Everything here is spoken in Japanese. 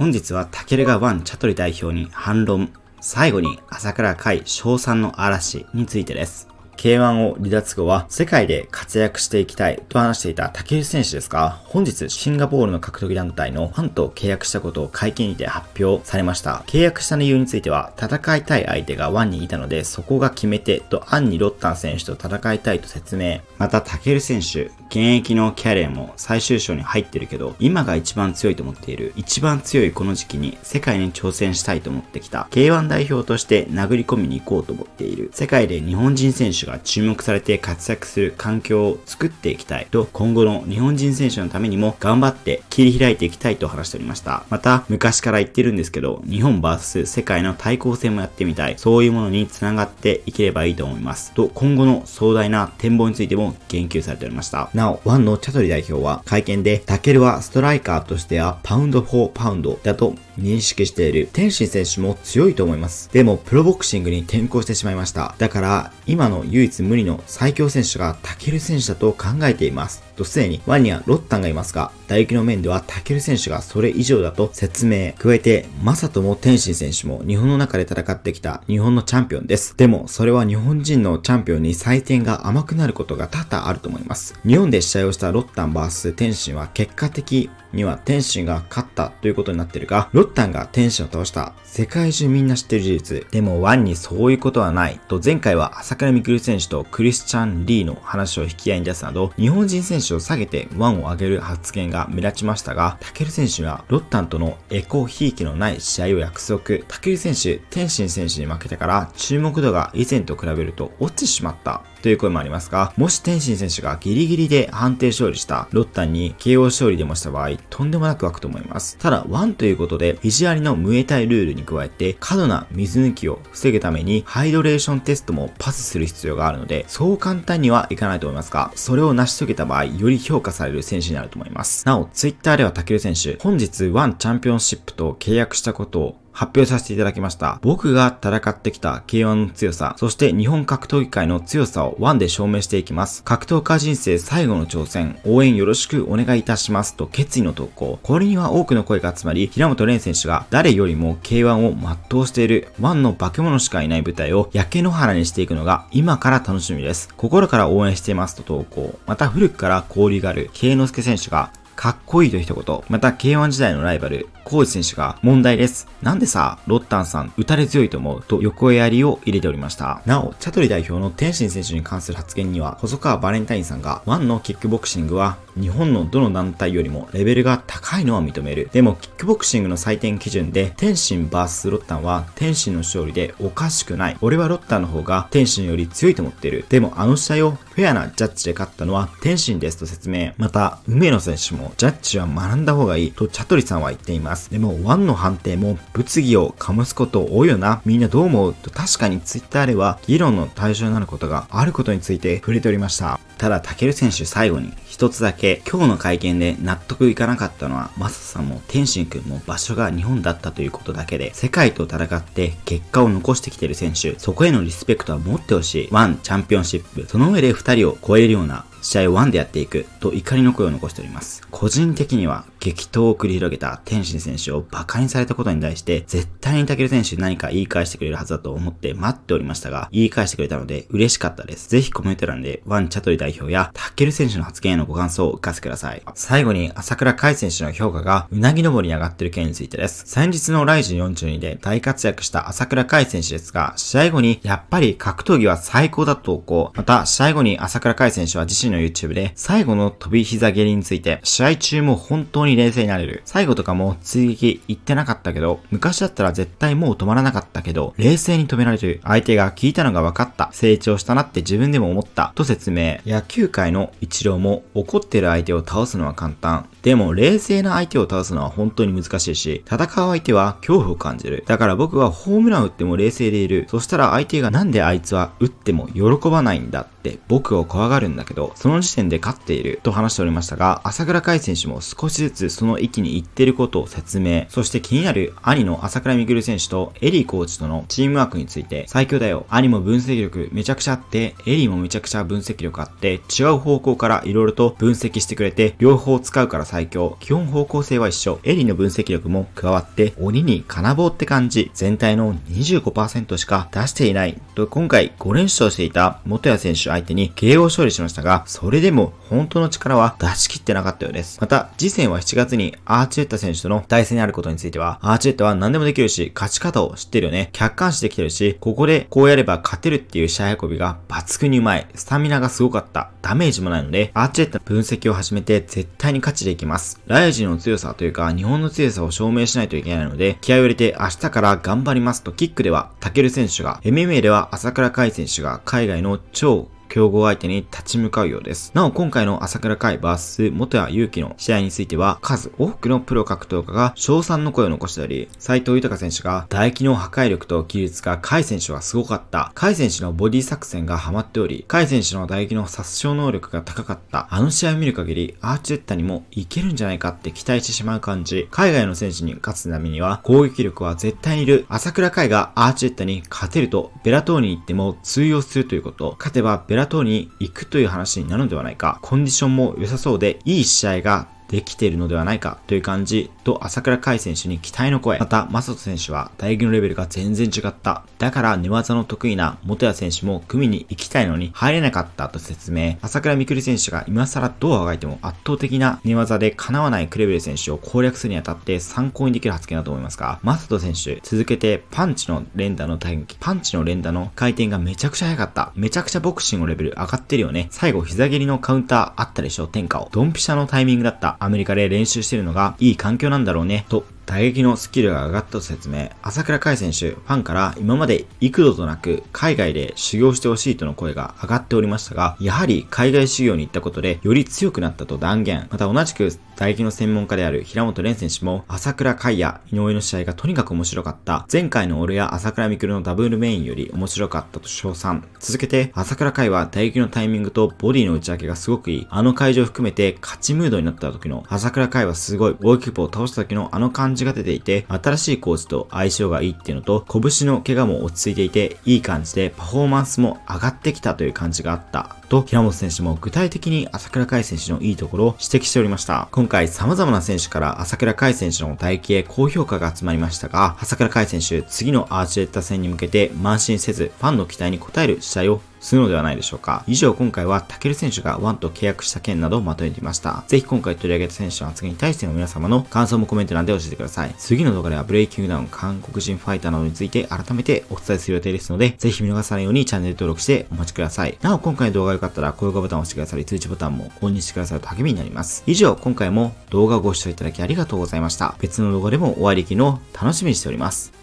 本日はタケルがワン・チャトリ代表に反論、最後に朝倉海称賛の嵐についてです。K1 を離脱後は世界で活躍していきたいと話していた竹内選手ですが、本日シンガポールの格闘技団体のファンと契約したことを会見にて発表されました。契約した理由については、戦いたい相手が1にいたので、そこが決めてとアンにロッタン選手と戦いたいと説明。また、タケル選手、現役のキャリアも最終章に入ってるけど、今が一番強いと思っている。一番強いこの時期に世界に挑戦したいと思ってきた。K1 代表として殴り込みに行こうと思っている。世界で日本人選手がが注目されて活躍する環境を作っていきたいと、今後の日本人選手のためにも頑張って切り開いていきたいと話しておりました。また、昔から言ってるんですけど、日本 VS 世界の対抗戦もやってみたい。そういうものに繋がっていければいいと思います。と、今後の壮大な展望についても言及されておりました。なお、ワンのチャトリ代表は会見で、タケルはストライカーとしてはパウンド4パウンドだと認識している。天心選手も強いと思います。でも、プロボクシングに転向してしまいました。だから、今の y 唯一無二の最強選手がタケル選手だと考えています。とすでにワンにはロッタンがいますが、打撃の面ではタケル選手がそれ以上だと説明。加えて、マサトも天心選手も日本の中で戦ってきた日本のチャンピオンです。でも、それは日本人のチャンピオンに採点が甘くなることが多々あると思います。日本で試合をしたロッタンバース天心は結果的には天心が勝ったということになってるが、ロッタンが天心を倒した世界中みんな知ってる事実。でもワンにそういうことはないと前回は朝倉未来選手とクリスチャン・リーの話を引き合いに出すなど、日本人選手足を下げて1を上げる発言が目立ちましたが、タケル選手はロッタンとのエコーひいきのない試合を約束。タケル選手、天心選手に負けてから注目度が以前と比べると落ちてしまったという声もありますが、もし天心選手がギリギリで判定勝利したロッタンに KO 勝利でもした場合、とんでもなく湧くと思います。ただ、1ということで、肘ありの無えたいルールに加えて、過度な水抜きを防ぐために、ハイドレーションテストもパスする必要があるので、そう簡単にはいかないと思いますが、それを成し遂げた場合、より評価される選手になると思います。なお、Twitter ではタケル選手、本日1チャンピオンシップと契約したことを発表させていただきました。僕が戦ってきた K1 の強さ、そして日本格闘技界の強さを1で証明していきます。格闘家人生最後の挑戦、応援よろしくお願いいたしますと決意の投稿。これには多くの声が集まり、平本蓮選手が誰よりも K1 を全うしている1の化け物しかいない舞台を焼け野原にしていくのが今から楽しみです。心から応援していますと投稿。また古くから交流がある慶之助選手がかっこいいと一言。また K1 時代のライバル、コージ選手が問題です。なんでさ、ロッタンさん打たれ強いと思うと横槍を入れておりました。なお、チャトリ代表の天心選手に関する発言には、細川バレンタインさんが、ワンのキックボクシングは日本のどの団体よりもレベルが高いのは認める。でも、キックボクシングの採点基準で、天心 vs ロッタンは天心の勝利でおかしくない。俺はロッタンの方が天心より強いと思ってる。でも、あの試合をフェアなジャッジで勝ったのは天心ですと説明。また、梅野選手もジャッジは学んだ方がいいとチャトリさんは言っています。でも、ワンの判定も物議を醸すこと多いよな。みんなどう思うと確かに Twitter では議論の対象になることがあることについて触れておりました。ただ、タケル選手最後に一つだけけ、今日の会見で納得いかなかったのは、マサさんも天心くんも場所が日本だったということだけで、世界と戦って結果を残してきてる選手、そこへのリスペクトは持ってほしい。ワン、チャンピオンシップ。その上で2人を超えるような試合1でやっていくと怒りの声を残しております。個人的には激闘を繰り広げた天心選手を馬鹿にされたことに対して、絶対に武尊選手何か言い返してくれるはずだと思って待っておりましたが、言い返してくれたので嬉しかったです。ぜひコメント欄でワンチャトリ代表やタケル選手の発言へのご感想をお聞かせください。最後に朝倉海選手の評価がうなぎ登りに上がっている件についてです。先日のライジン42で大活躍した朝倉海選手ですが、試合後にやっぱり格闘技は最高だと投稿、また試合後に朝倉海選手は自身の YouTube で、最後の飛び膝蹴りについて、試合中も本当に冷静になれる。最後とかも追撃行ってなかったけど、昔だったら絶対もう止まらなかったけど、冷静に止められる。相手が聞いたのが分かった。成長したなって自分でも思った。と説明。野球界の一郎も、怒ってる相手を倒すのは簡単。でも、冷静な相手を倒すのは本当に難しいし、戦う相手は恐怖を感じる。だから僕はホームラン打っても冷静でいる。そしたら相手がなんであいつは打っても喜ばないんだって僕を怖がるんだけど、その時点で勝っていると話しておりましたが、朝倉海選手も少しずつその域に行ってることを説明、そして気になる兄の朝倉みぐる選手とエリーコーチとのチームワークについて、最強だよ。兄も分析力めちゃくちゃあって、エリーもめちゃくちゃ分析力あって、違う方向から色々と分析してくれて、両方使うから最強。基本方向性は一緒。エリーの分析力も加わって、鬼に金棒って感じ。全体の25%しか出していない。と、今回5連勝していた元谷選手相手に KO 勝利しましたが、それでも本当の力は出し切ってなかったようです。また、次戦は7月にアーチェッタ選手との対戦にあることについては、アーチェッタは何でもできるし、勝ち方を知ってるよね。客観視できてるし、ここでこうやれば勝てるっていう試合運びが抜群にうまい。スタミナがすごかった。ダメージもないので、アーチェッタの分析を始めて絶対に勝ちでいきます。ライジンの強さというか、日本の強さを証明しないといけないので、気合を入れて明日から頑張りますとキックでは、タケル選手が、MMA では朝倉海選手が海外の超競合相手に立ち向かうようです。なお今回の朝倉海ース、元谷祐希の試合については、数多くのプロ格闘家が称賛の声を残しており、斎藤豊選手が唾液の破壊力と技術が海選手はすごかった、海選手のボディ作戦がハマっており、海選手の唾液の殺傷能力が高かった、あの試合を見る限り、アーチェッタにもいけるんじゃないかって期待してしまう感じ、海外の選手に勝つためには攻撃力は絶対にいる、朝倉海がアーチェッタに勝てるとベラトーニに行っても通用するということ、勝てばベララトーに行くという話になるのではないか。コンディションも良さそうで、いい試合ができているのではないかという感じと朝倉海選手に期待の声。また、マサト選手は大義のレベルが全然違った。だから寝技の得意な元谷選手も組に行きたいのに入れなかったと説明。朝倉みくり選手が今更どうあがいても圧倒的な寝技で叶わないクレベル選手を攻略するにあたって参考にできる発言だと思いますが、マサト選手続けてパンチの連打の打撃、パンチの連打の回転がめちゃくちゃ速かった。めちゃくちゃボクシングのレベル上がってるよね。最後膝蹴りのカウンターあったでしょ、天下を。ドンピシャのタイミングだった。アメリカで練習してるのがいい環境なんだろうね、と打撃のスキルが上がったと説明、朝倉海選手、ファンから今まで幾度となく海外で修行してほしいとの声が上がっておりましたが、やはり海外修行に行ったことでより強くなったと断言。また同じく打撃の専門家である平本蓮選手も、朝倉海や井上の試合がとにかく面白かった。前回の俺や朝倉未来のダブルメインより面白かったと称賛。続けて、朝倉海は打撃のタイミングとボディの打ち上げがすごくいい。あの会場を含めて勝ちムードになった時の、朝倉海はすごい、大キュープを倒した時のあの感じじが出ていて、新しいコーチと相性がいいっていうのと、拳の怪我も落ち着いていて、いい感じでパフォーマンスも上がってきたという感じがあった。と、平本選手も具体的に朝倉海選手のいいところを指摘しておりました。今回様々な選手から朝倉海選手の体型、高評価が集まりましたが、朝倉海選手、次のアーチェッタ戦に向けて慢心せず、ファンの期待に応える試合をするのではないでしょうか。以上、今回はタケル選手がワンと契約した件などをまとめてみました。ぜひ今回取り上げた選手の発言に対しての皆様の感想もコメント欄で教えてください。次の動画ではブレイキングダウン韓国人ファイターなどについて改めてお伝えする予定ですので、ぜひ見逃さないようにチャンネル登録してお待ちください。なお、今回の動画が良かったら高評価ボタンを押してくださり、通知ボタンも購入してくださると励みになります。以上、今回も動画をご視聴いただきありがとうございました。別の動画でもお会いできるのを楽しみにしております。